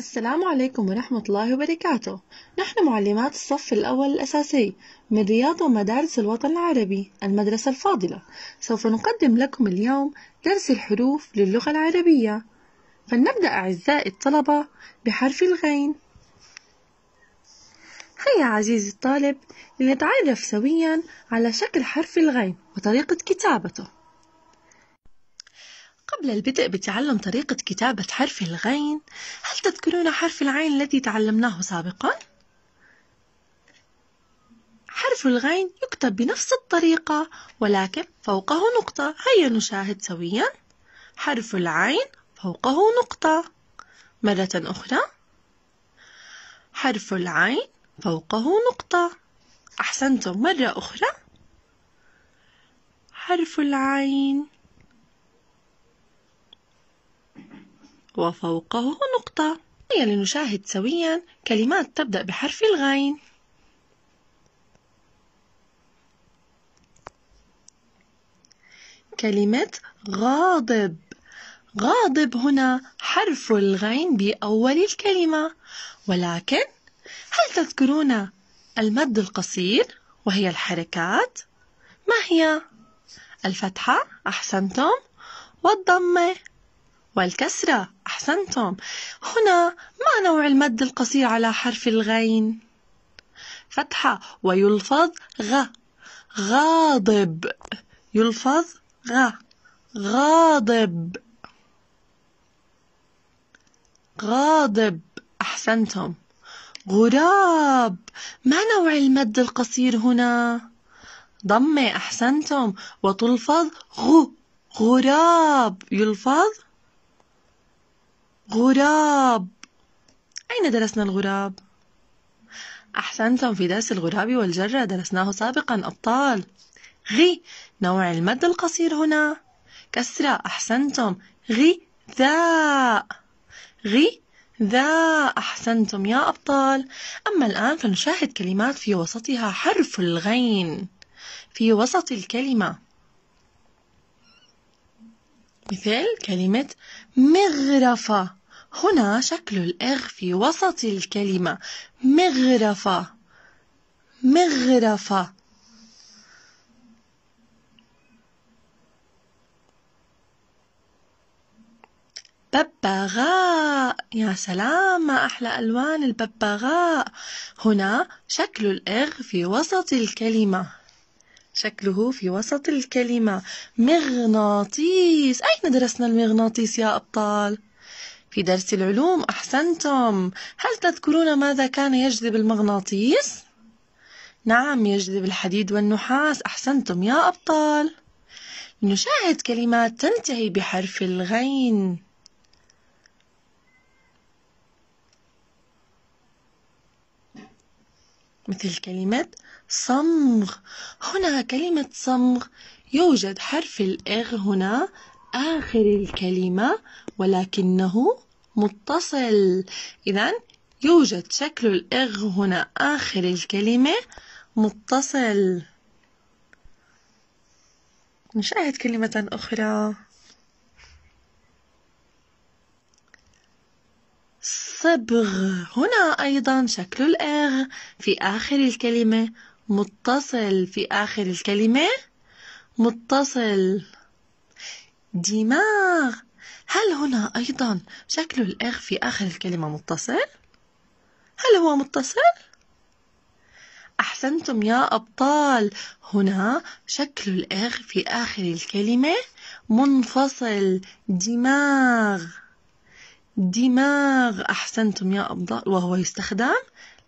السلام عليكم ورحمة الله وبركاته نحن معلمات الصف الأول الأساسي من رياض ومدارس الوطن العربي المدرسة الفاضلة سوف نقدم لكم اليوم درس الحروف للغة العربية فلنبدأ أعزائي الطلبة بحرف الغين هيا عزيزي الطالب لنتعرف سويا على شكل حرف الغين وطريقة كتابته قبل البدء بتعلم طريقة كتابة حرف الغين، هل تذكرون حرف العين الذي تعلمناه سابقًا؟ حرف الغين يكتب بنفس الطريقة ولكن فوقه نقطة، هيا نشاهد سويًا. حرف العين فوقه نقطة. مرة أخرى. حرف العين فوقه نقطة. أحسنتم مرة أخرى. حرف العين وفوقه نقطة هيا لنشاهد سويا كلمات تبدأ بحرف الغين كلمة غاضب غاضب هنا حرف الغين بأول الكلمة ولكن هل تذكرون المد القصير وهي الحركات؟ ما هي؟ الفتحة أحسنتم والضمة والكسرة أحسنتم هنا ما نوع المد القصير على حرف الغين فتحة ويلفظ غ غاضب يلفظ غ غاضب غاضب أحسنتم غراب ما نوع المد القصير هنا ضمة أحسنتم وتلفظ غ غراب يلفظ غراب أين درسنا الغراب؟ أحسنتم في درس الغراب والجرة درسناه سابقا أبطال غي نوع المد القصير هنا كسرة أحسنتم غي ذا غي ذا أحسنتم يا أبطال أما الآن فنشاهد كلمات في وسطها حرف الغين في وسط الكلمة مثل كلمة مغرفة هنا شكل الإغ في وسط الكلمة مغرفة مغرفة ببغاء يا سلام ما أحلى ألوان الببغاء هنا شكل الإغ في وسط الكلمة شكله في وسط الكلمة مغناطيس أين درسنا المغناطيس يا أبطال؟ في درس العلوم أحسنتم هل تذكرون ماذا كان يجذب المغناطيس؟ نعم يجذب الحديد والنحاس أحسنتم يا أبطال نشاهد كلمات تنتهي بحرف الغين مثل كلمة صمغ هنا كلمة صمغ يوجد حرف الإغ هنا آخر الكلمة ولكنه متصل إذا يوجد شكل الإغ هنا آخر الكلمة متصل نشاهد كلمة أخرى صبغ هنا أيضا شكل الإغ في آخر الكلمة متصل في آخر الكلمة متصل دماغ هل هنا أيضا شكل الإغ في آخر الكلمة متصل؟ هل هو متصل؟ أحسنتم يا أبطال هنا شكل الإغ في آخر الكلمة منفصل دماغ دماغ أحسنتم يا أبطال وهو يستخدم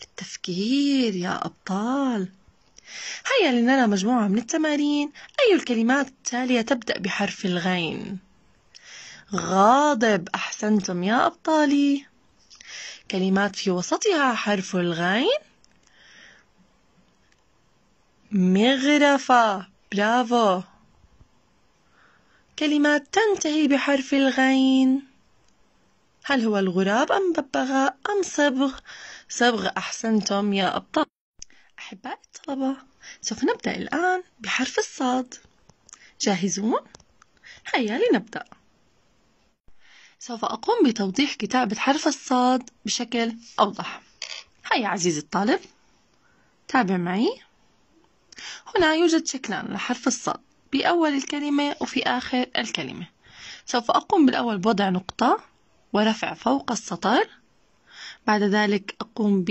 للتفكير يا أبطال هيا لنرى مجموعة من التمارين أي الكلمات التالية تبدأ بحرف الغين غاضب أحسنتم يا أبطالي كلمات في وسطها حرف الغين مغرفة برافو كلمات تنتهي بحرف الغين هل هو الغراب أم ببغاء أم صبغ صبغ أحسنتم يا أبطال أحباء الطلبة سوف نبدأ الآن بحرف الصاد جاهزون؟ هيا لنبدأ سوف أقوم بتوضيح كتابة حرف الصاد بشكل أوضح هيا عزيزي الطالب تابع معي هنا يوجد شكلان لحرف الصاد بأول الكلمة وفي آخر الكلمة سوف أقوم بالأول بوضع نقطة ورفع فوق السطر بعد ذلك أقوم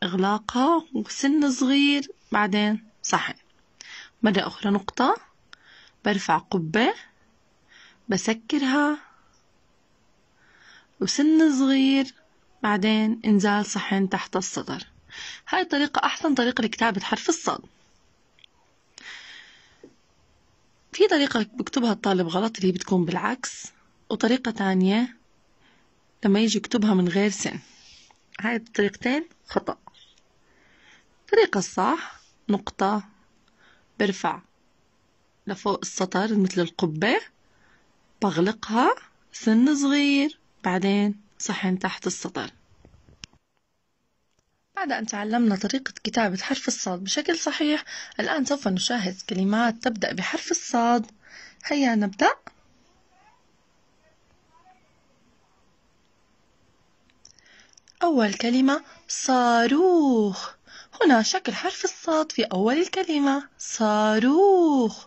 بإغلاقها وسن صغير بعدين صحن مرة أخرى نقطة برفع قبة بسكرها وسن صغير بعدين انزال صحن تحت الصدر هاي الطريقة أحسن طريقة لكتابة حرف الصاد في طريقة بكتبها الطالب غلط اللي بتكون بالعكس وطريقة تانية لما يجي يكتبها من غير سن هاي الطريقتين خطأ الطريقة الصح نقطة برفع لفوق السطر مثل القبة بغلقها سن صغير بعدين صحن تحت السطر بعد أن تعلمنا طريقة كتابة حرف الصاد بشكل صحيح الآن سوف نشاهد كلمات تبدأ بحرف الصاد هيا نبدأ أول كلمة صاروخ هنا شكل حرف الصاد في أول الكلمة صاروخ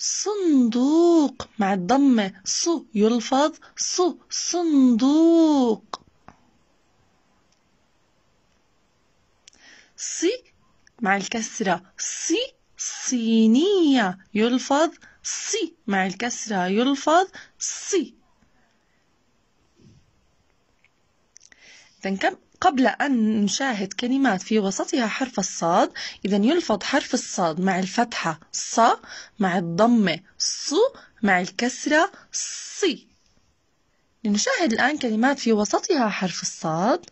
صندوق مع الضمة ص يلفظ ص صندوق صي مع الكسرة صي صينية يلفظ صي مع الكسرة يلفظ صي إذن كم قبل أن نشاهد كلمات في وسطها حرف الصاد إذا يلفظ حرف الصاد مع الفتحة ص مع الضمة ص مع الكسرة صي لنشاهد الآن كلمات في وسطها حرف الصاد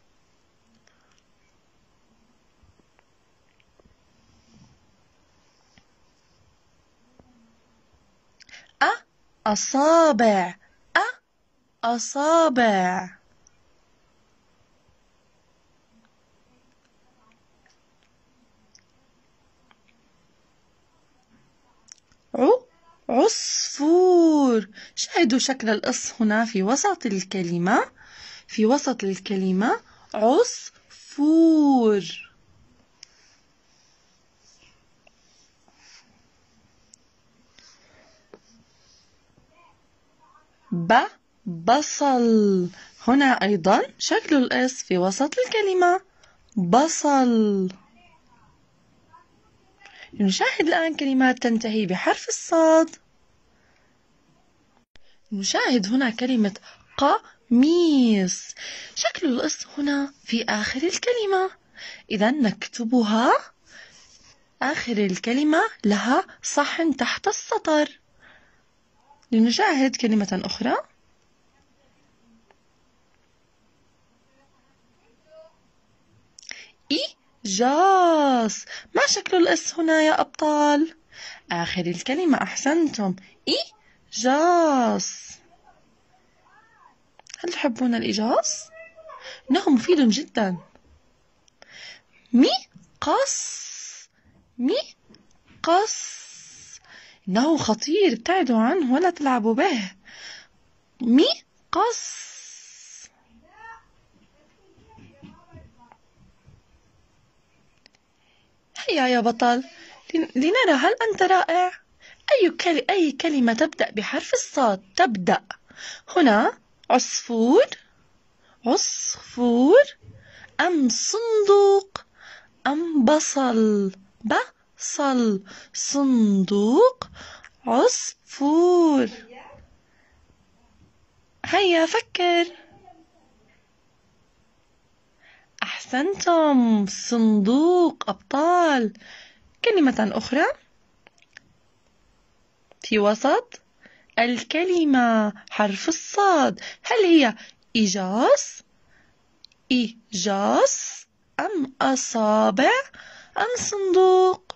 أ أصابع أ أصابع عصفور شاهدوا شكل الإص هنا في وسط الكلمة في وسط الكلمة عصفور ب بصل هنا أيضا شكل الإص في وسط الكلمة بصل نشاهد الآن كلمات تنتهي بحرف الصاد نشاهد هنا كلمة قميص شكل الإص هنا في آخر الكلمة إذا نكتبها آخر الكلمة لها صحن تحت السطر لنشاهد كلمة أخرى إي جاص ما شكل الإس هنا يا أبطال آخر الكلمة أحسنتم إي جاص هل تحبون الاجاس إنه مفيد جدا مي قص مي قص إنه خطير ابتعدوا عنه ولا تلعبوا به مي قص هيا يا بطل لنرى هل أنت رائع؟ أي, كل... أي كلمة تبدأ بحرف الصاد تبدأ هنا عصفور عصفور أم صندوق أم بصل بصل صندوق عصفور هيا فكر أحسنتم صندوق أبطال كلمة أخرى في وسط الكلمة حرف الصاد هل هي إيجاص إيجاص أم أصابع أم صندوق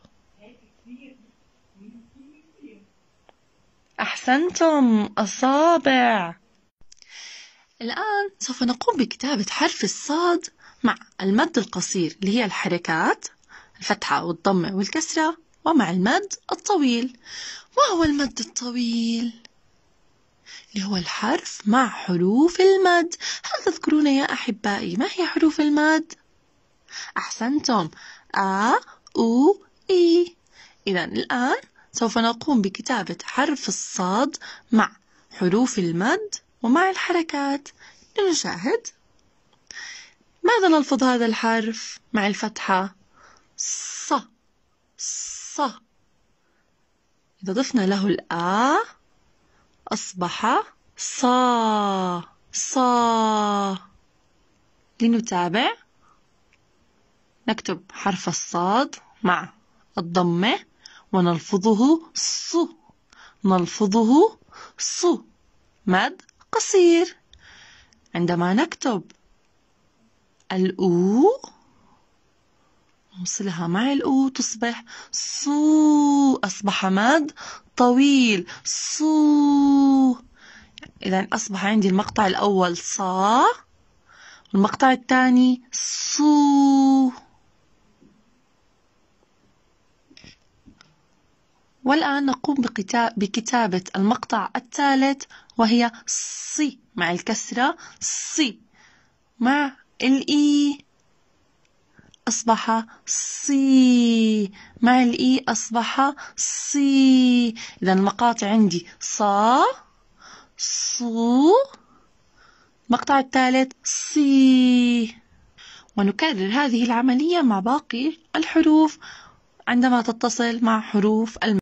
أحسنتم أصابع الآن سوف نقوم بكتابة حرف الصاد مع المد القصير اللي هي الحركات الفتحة والضمة والكسرة ومع المد الطويل ما هو المد الطويل؟ اللي هو الحرف مع حروف المد هل تذكرون يا أحبائي ما هي حروف المد؟ أحسنتم أ أو إي إذا الآن سوف نقوم بكتابة حرف الصاد مع حروف المد ومع الحركات لنشاهد ماذا نلفظ هذا الحرف مع الفتحة ص ص إذا ضفنا له الآ أصبح صا صا لنتابع نكتب حرف الصاد مع الضمة ونلفظه ص نلفظه ص مد قصير عندما نكتب الأو نوصلها مع الأو تصبح صو أصبح مد طويل صو إذا أصبح عندي المقطع الأول صا والمقطع الثاني صو والآن نقوم بكتابة المقطع الثالث وهي صي مع الكسرة صي مع الإي أصبح صي مع الإي أصبح صي إذا المقاطع عندي صا صو المقطع الثالث صي ونكرر هذه العملية مع باقي الحروف عندما تتصل مع حروف الم